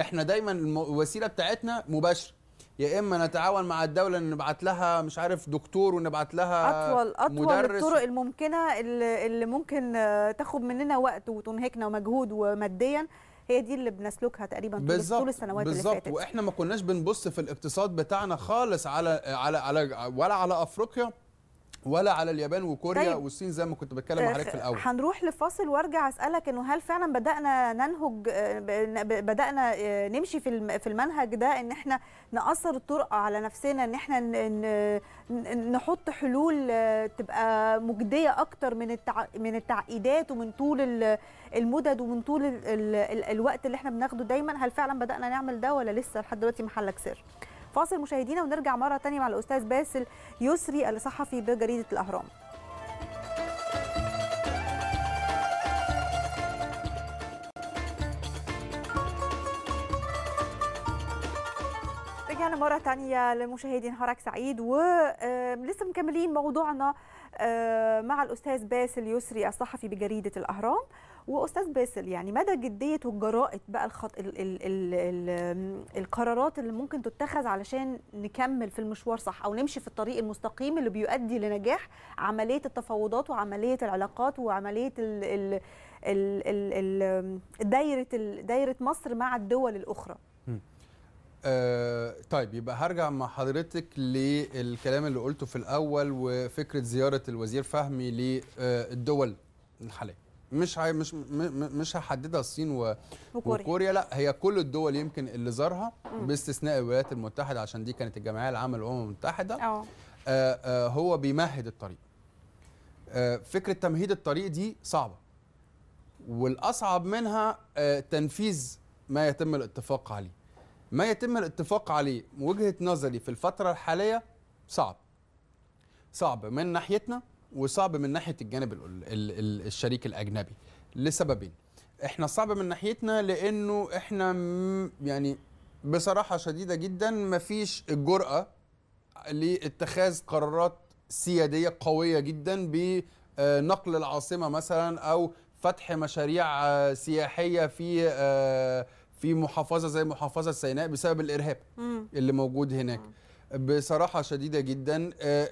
احنا دايما الوسيله بتاعتنا مباشره يا اما نتعاون مع الدوله ان نبعت لها مش عارف دكتور ونبعت لها اطول اطول مدرس. الطرق الممكنه اللي, اللي ممكن آه، تاخد مننا وقت وتنهكنا ومجهود وماديا هي دي اللي بنسلكها تقريبا طول السنوات اللي فاتت بالظبط واحنا ما كناش بنبص في الاقتصاد بتاعنا خالص على على على ولا على افريقيا ولا على اليابان وكوريا طيب. والصين زي ما كنت بتكلم مع آه، حضرتك في الاول هنروح لفاصل وارجع اسالك انه هل فعلا بدانا ننهج آه، بدانا آه، نمشي في في المنهج ده ان احنا نقصر الطرق على نفسنا ان احنا نحط حلول تبقى مجديه اكتر من من التعقيدات ومن طول المدد ومن طول الوقت اللي احنا بناخده دايما هل فعلا بدانا نعمل ده ولا لسه لحد دلوقتي محلك سر فاصل مشاهدينا ونرجع مره ثانيه مع الاستاذ باسل يسري الصحفي بجريده الاهرام رجعنا مرة تانية لمشاهدين حرك سعيد ولسه مكملين موضوعنا آه، مع الاستاذ باسل يسري الصحفي بجريده الاهرام واستاذ باسل يعني مدى جديه وجراءه بقى الخط... ال... ال... ال... القرارات اللي ممكن تتخذ علشان نكمل في المشوار صح او نمشي في الطريق المستقيم اللي بيؤدي لنجاح عمليه التفاوضات وعمليه العلاقات وعمليه ال... ال... ال... ال... دايره ال... دايره مصر مع الدول الاخرى آه، طيب يبقى هرجع مع حضرتك للكلام اللي قلته في الاول وفكره زياره الوزير فهمي للدول الحاليه مش مش مش هحددها الصين وكوريا. وكوريا لا هي كل الدول يمكن اللي زارها باستثناء الولايات المتحده عشان دي كانت الجمعيه العامه للامم المتحده آه, آه،, آه، هو بيمهد الطريق فكره تمهيد الطريق دي صعبه والاصعب منها تنفيذ ما يتم الاتفاق عليه ما يتم الاتفاق عليه وجهه نظري في الفتره الحاليه صعب صعب من ناحيتنا وصعب من ناحيه الجانب الـ الـ الشريك الاجنبي لسببين احنا صعب من ناحيتنا لانه احنا يعني بصراحه شديده جدا مفيش الجراه لاتخاذ قرارات سياديه قويه جدا بنقل آه، العاصمه مثلا او فتح مشاريع آه، سياحيه في آه، في محافظه زي محافظه سيناء بسبب الارهاب مم. اللي موجود هناك مم. بصراحه شديده جدا آه،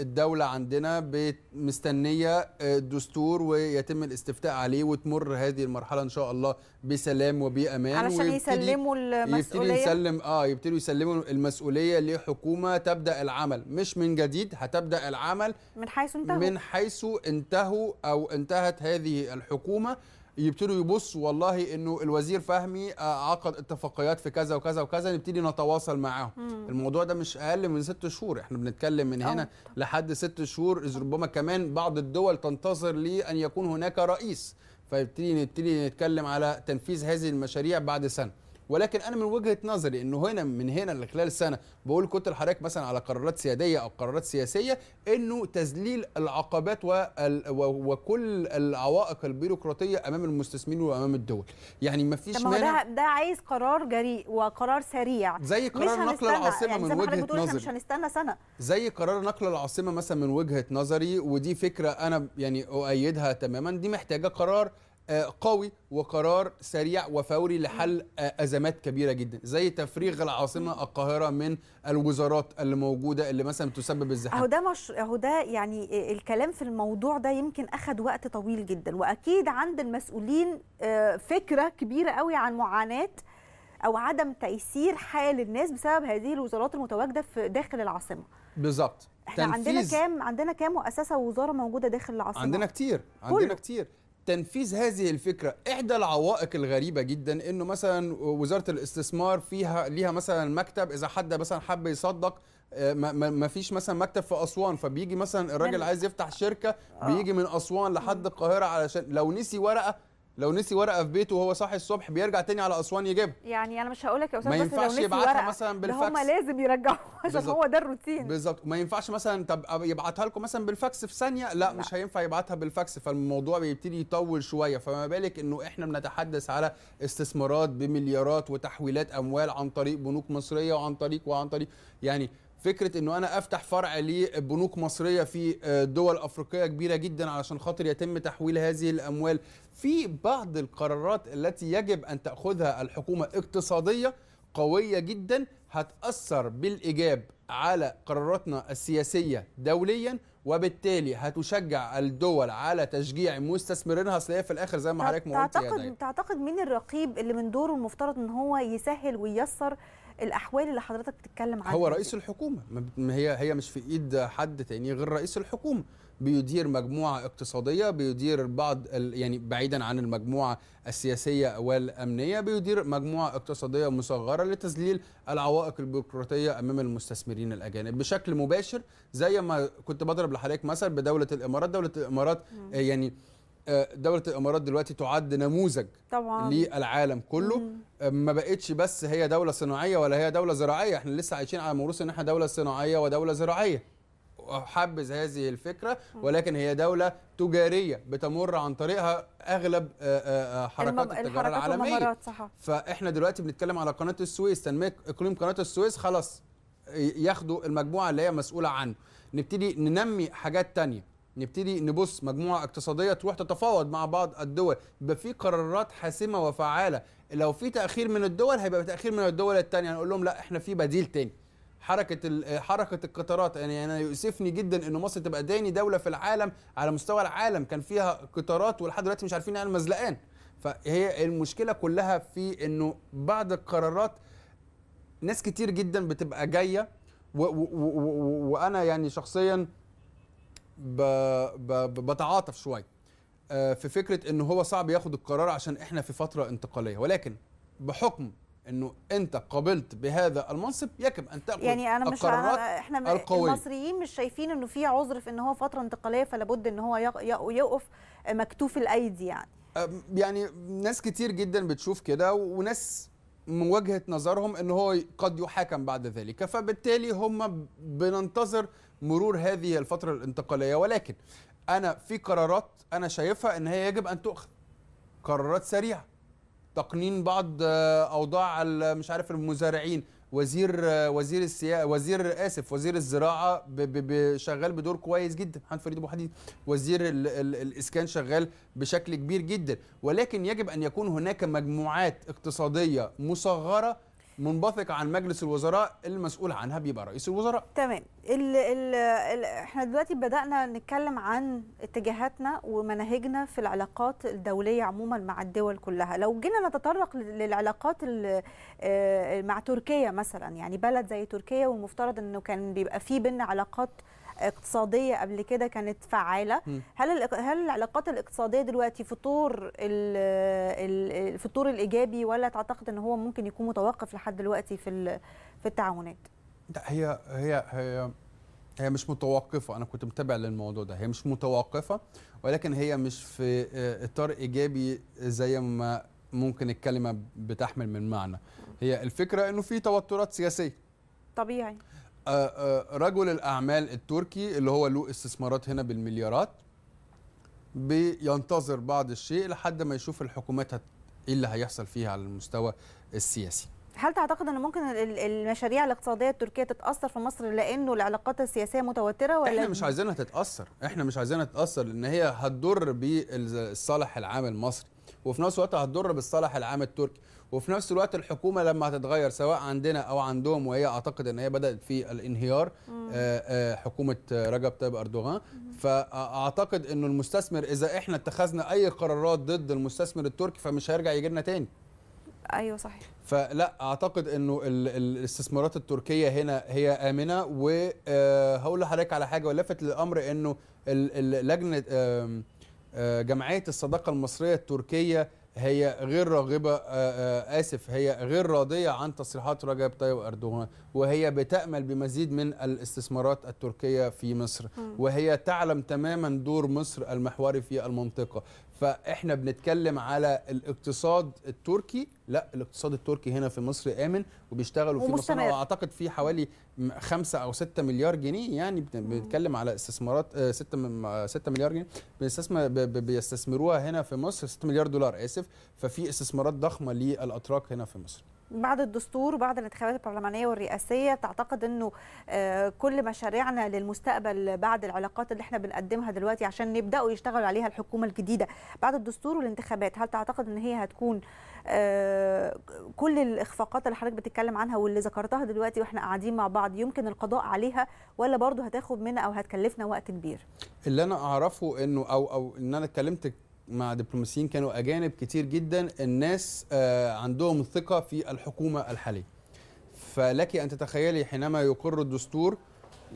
الدوله عندنا مستنيه الدستور آه، ويتم الاستفتاء عليه وتمر هذه المرحله ان شاء الله بسلام وبامان علشان يسلموا المسؤوليه يبتدي يسلم اه يبتدوا يسلموا المسؤوليه لحكومه تبدا العمل مش من جديد هتبدا العمل من حيث انتهوا من حيث انتهوا او انتهت هذه الحكومه يبتدوا يبصوا والله انه الوزير فهمي آه، عقد اتفاقيات في كذا وكذا وكذا نبتدي نتواصل معاهم الموضوع ده مش اقل من ست شهور احنا بنتكلم من هنا أوه. لحد ست شهور ربما كمان بعض الدول تنتظر لان يكون هناك رئيس فيبتدي نبتدي نتكلم على تنفيذ هذه المشاريع بعد سنه ولكن انا من وجهه نظري انه هنا من هنا لخلال السنه بقول كنت لحضرتك مثلا على قرارات سياديه او قرارات سياسيه انه تذليل العقبات وكل العوائق البيروقراطيه امام المستثمرين وامام الدول يعني ما فيش مانع ده, ده عايز قرار جريء وقرار سريع زي قرار نقل العاصمه يعني من وجهه نظري مش هنستنى سنه زي قرار نقل العاصمه مثلا من وجهه نظري ودي فكره انا يعني اؤيدها تماما دي محتاجه قرار آه، قوي وقرار سريع وفوري لحل آه، ازمات كبيره جدا زي تفريغ العاصمه القاهره من الوزارات اللي موجوده اللي مثلا تسبب الزحام اهو ده مش اهو ده يعني آه، الكلام في الموضوع ده يمكن اخذ وقت طويل جدا واكيد عند المسؤولين فكره كبيره قوي عن معاناه او عدم تيسير حال الناس بسبب هذه الوزارات المتواجده في داخل العاصمه بالظبط احنا تنفيذ. عندنا كام عندنا كام مؤسسه ووزاره موجوده داخل العاصمه عندنا كتير عندنا كله. كتير تنفيذ هذه الفكره احدى العوائق الغريبه جدا انه مثلا وزاره الاستثمار فيها ليها مثلا مكتب اذا حد مثلا حب يصدق آه، ما فيش مثلا مكتب في اسوان فبيجي مثلا الراجل عايز يفتح شركه آه. بيجي من اسوان لحد القاهره علشان لو نسي ورقه لو نسي ورقه في بيته وهو صاحي الصبح بيرجع تاني على اسوان يجيبها يعني انا مش هقول لك يا استاذ ما ينفعش يبعتها مثلا بالفاكس هم لازم يرجعوها عشان هو ده الروتين بالظبط ما ينفعش مثلا طب يبعتها لكم مثلا بالفاكس في ثانيه لا, لا مش هينفع يبعتها بالفاكس فالموضوع بيبتدي يطول شويه فما بالك انه احنا بنتحدث على استثمارات بمليارات وتحويلات اموال عن طريق بنوك مصريه وعن طريق وعن طريق يعني فكره انه انا افتح فرع لبنوك مصريه في آه، دول افريقيه كبيره جدا علشان خاطر يتم تحويل هذه الاموال في بعض القرارات التي يجب ان تاخذها الحكومه اقتصاديه قويه جدا هتاثر بالايجاب على قراراتنا السياسيه دوليا وبالتالي هتشجع الدول على تشجيع مستثمرينها اصل هي في الاخر زي ما حضرتك ما قلت تعتقد تعتقد مين الرقيب اللي من دوره المفترض ان هو يسهل وييسر الاحوال اللي حضرتك بتتكلم عنها هو رئيس الحكومه هي هي مش في ايد حد تاني غير رئيس الحكومه بيدير مجموعه اقتصاديه بيدير بعض يعني بعيدا عن المجموعه السياسيه والامنيه بيدير مجموعه اقتصاديه مصغره لتذليل العوائق البيروقراطيه امام المستثمرين الاجانب بشكل مباشر زي ما كنت بضرب لحضرتك مثل بدوله الامارات دوله الامارات آه، يعني آه، دوله الامارات دلوقتي تعد نموذج طبعا للعالم كله مم. آه، ما بقتش بس هي دوله صناعيه ولا هي دوله زراعيه احنا لسه عايشين على موروث ان احنا دوله صناعيه ودوله زراعيه حبذ هذه الفكره ولكن هي دوله تجاريه بتمر عن طريقها اغلب آه، حركات التجاره العالميه صح. فاحنا دلوقتي بنتكلم على قناه السويس تنميه اقليم قناه السويس خلاص ياخدوا المجموعه اللي هي مسؤوله عنه نبتدي ننمي حاجات تانية نبتدي نبص مجموعه اقتصاديه تروح تتفاوض مع بعض الدول يبقى في قرارات حاسمه وفعاله لو في تاخير من الدول هيبقى تاخير من الدول الثانيه هنقول لهم لا احنا في بديل تاني حركه حركه القطارات يعني انا يؤسفني جدا ان مصر تبقى ثاني دوله في العالم على مستوى العالم كان فيها قطارات ولحد دلوقتي مش عارفين نعمل مزلقان فهي المشكله كلها في انه بعد القرارات ناس كتير جدا بتبقى جايه وانا يعني شخصيا ب... ب... بتعاطف شويه آه، في فكره ان هو صعب ياخد القرار عشان احنا في فتره انتقاليه ولكن بحكم انه انت قبلت بهذا المنصب يجب ان تاخذ يعني انا مش أنا احنا القوية. المصريين مش شايفين انه في عذر في ان هو فتره انتقاليه فلابد ان هو يقف مكتوف الايدي يعني يعني ناس كتير جدا بتشوف كده وناس من وجهه نظرهم ان هو قد يحاكم بعد ذلك فبالتالي هم بننتظر مرور هذه الفتره الانتقاليه ولكن انا في قرارات انا شايفها ان هي يجب ان تؤخذ قرارات سريعه تقنين بعض آه، اوضاع مش عارف المزارعين وزير آه، وزير السيا وزير اسف وزير الزراعه ب... ب... شغال بدور كويس جدا محمد فريد ابو حديد وزير ال... ال... الاسكان شغال بشكل كبير جدا ولكن يجب ان يكون هناك مجموعات اقتصاديه مصغره منبثق عن مجلس الوزراء المسؤول عنها بيبقى رئيس الوزراء تمام الـ الـ الـ احنا دلوقتي بدانا نتكلم عن اتجاهاتنا ومناهجنا في العلاقات الدوليه عموما مع الدول كلها لو جينا نتطرق للعلاقات آه، مع تركيا مثلا يعني بلد زي تركيا والمفترض انه كان بيبقى في بينا علاقات اقتصاديه قبل كده كانت فعاله هل هل العلاقات الاقتصاديه دلوقتي في طور في الايجابي ولا تعتقد ان هو ممكن يكون متوقف لحد دلوقتي في في التعاونات لا هي هي هي هي مش متوقفة أنا كنت متابع للموضوع ده هي مش متوقفة ولكن هي مش في آه، إطار إيجابي زي ما ممكن الكلمة بتحمل من معنى هي الفكرة إنه في توترات سياسية طبيعي آه، آه، رجل الاعمال التركي اللي هو له استثمارات هنا بالمليارات بينتظر بعض الشيء لحد ما يشوف الحكومات ايه اللي هيحصل فيها على المستوى السياسي هل تعتقد ان ممكن المشاريع الاقتصاديه التركيه تتاثر في مصر لانه العلاقات السياسيه متوتره ولا احنا مش عايزينها تتاثر احنا مش عايزينها تتاثر لان هي هتضر بالصالح العام المصري وفي نفس الوقت هتضر بالصالح العام التركي وفي نفس الوقت الحكومه لما هتتغير سواء عندنا او عندهم وهي اعتقد ان هي بدات في الانهيار آه، آه، حكومه رجب طيب اردوغان فاعتقد انه المستثمر اذا احنا اتخذنا اي قرارات ضد المستثمر التركي فمش هيرجع يجي لنا تاني ايوه صحيح فلا اعتقد انه الاستثمارات التركيه هنا هي امنه وهقول آه، لحضرتك على حاجه ولفت للامر انه لجنه جمعيه الصداقه المصريه التركيه هي غير راغبه آه، آه، آسف هي غير راضيه عن تصريحات رجب طيب اردوغان وهي بتأمل بمزيد من الاستثمارات التركية في مصر وهي تعلم تماما دور مصر المحوري في المنطقة فاحنا بنتكلم على الاقتصاد التركي لا الاقتصاد التركي هنا في مصر امن وبيشتغلوا في مصر واعتقد في حوالي 5 او 6 مليار جنيه يعني بنتكلم على استثمارات 6 آه، 6 آه، مليار جنيه بيستثمروها هنا في مصر 6 مليار دولار اسف ففي استثمارات ضخمه للاتراك هنا في مصر بعد الدستور وبعد الانتخابات البرلمانيه والرئاسيه تعتقد انه آه، كل مشاريعنا للمستقبل بعد العلاقات اللي احنا بنقدمها دلوقتي عشان نبداوا يشتغلوا عليها الحكومه الجديده بعد الدستور والانتخابات هل تعتقد ان هي هتكون آه، كل الاخفاقات اللي حضرتك بتتكلم عنها واللي ذكرتها دلوقتي واحنا قاعدين مع بعض يمكن القضاء عليها ولا برضه هتاخد منا او هتكلفنا وقت كبير اللي انا اعرفه انه او او ان انا اتكلمت مع دبلوماسيين كانوا اجانب كتير جدا الناس آه، عندهم ثقه في الحكومه الحاليه فلك ان تتخيلي حينما يقر الدستور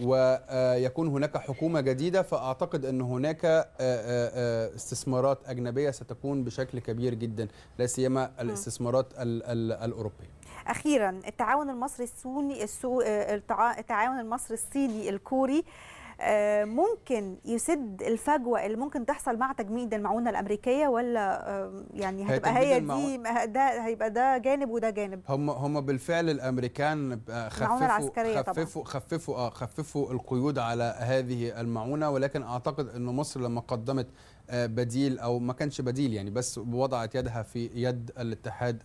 ويكون آه، هناك حكومه جديده فاعتقد ان هناك آه، استثمارات اجنبيه ستكون بشكل كبير جدا لا سيما الاستثمارات الاوروبيه اخيرا التعاون المصري الصيني التعاون المصري الصيني الكوري آه، ممكن يسد الفجوه اللي ممكن تحصل مع تجميد المعونه الامريكيه ولا آه، يعني هتبقى هي, دي ده هيبقى ده جانب وده جانب هم هم بالفعل الامريكان آه، خففوا خففوا خففوا اه خففوا القيود على هذه المعونه ولكن اعتقد ان مصر لما قدمت آه، بديل او ما كانش بديل يعني بس وضعت يدها في يد الاتحاد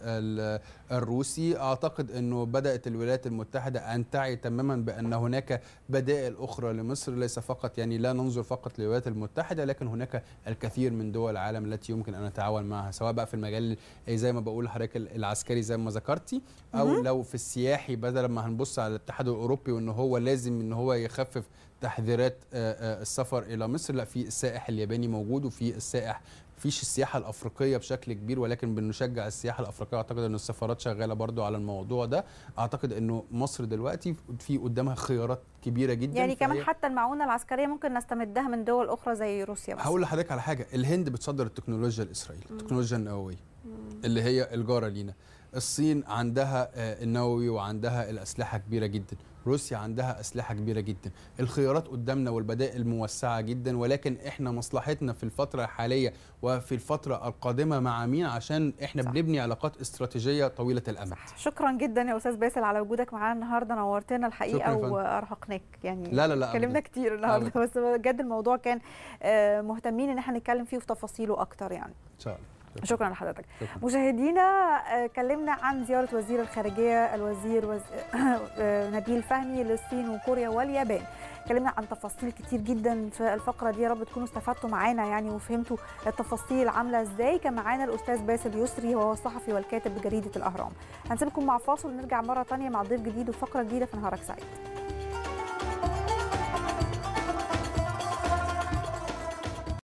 الروسي اعتقد انه بدات الولايات المتحده ان تعي تماما بان هناك بدائل اخرى لمصر ليس فقط يعني لا ننظر فقط للولايات المتحده لكن هناك الكثير من دول العالم التي يمكن ان نتعاون معها سواء بقى في المجال زي ما بقول لحضرتك العسكري زي ما ذكرتي او لو في السياحي بدل ما هنبص على الاتحاد الاوروبي وان هو لازم ان هو يخفف تحذيرات آه، آه، السفر الى مصر لا في السائح الياباني موجود وفي السائح فيش السياحه الافريقيه بشكل كبير ولكن بنشجع السياحه الافريقيه اعتقد ان السفارات شغاله برضو على الموضوع ده اعتقد انه مصر دلوقتي في قدامها خيارات كبيره جدا يعني كمان حتى المعونه العسكريه ممكن نستمدها من دول اخرى زي روسيا بس هقول لحضرتك على حاجه الهند بتصدر التكنولوجيا لاسرائيل التكنولوجيا النوويه اللي هي الجاره لينا الصين عندها آه، النووي وعندها الاسلحه كبيره جدا روسيا عندها اسلحه كبيره جدا الخيارات قدامنا والبدائل موسعه جدا ولكن احنا مصلحتنا في الفتره الحاليه وفي الفتره القادمه مع مين عشان احنا صح. بنبني علاقات استراتيجيه طويله الامد صح. شكرا جدا يا استاذ باسل على وجودك معانا النهارده نورتنا الحقيقه وارهقناك يعني لا لا لا اتكلمنا كتير النهارده بس بجد الموضوع كان آه، مهتمين ان احنا نتكلم فيه في تفاصيله اكتر يعني ان شاء الله شكرا لحضرتك مشاهدينا اتكلمنا آه، عن زياره وزير الخارجيه الوزير وز... آه، نبيل فهمي للصين وكوريا واليابان اتكلمنا عن تفاصيل كتير جدا في الفقره دي يا رب تكونوا استفدتوا معانا يعني وفهمتوا التفاصيل عامله ازاي كان معانا الاستاذ باسل يسري وهو الصحفي والكاتب بجريده الاهرام هنسيبكم مع فاصل ونرجع مره ثانيه مع ضيف جديد وفقره جديده في نهارك سعيد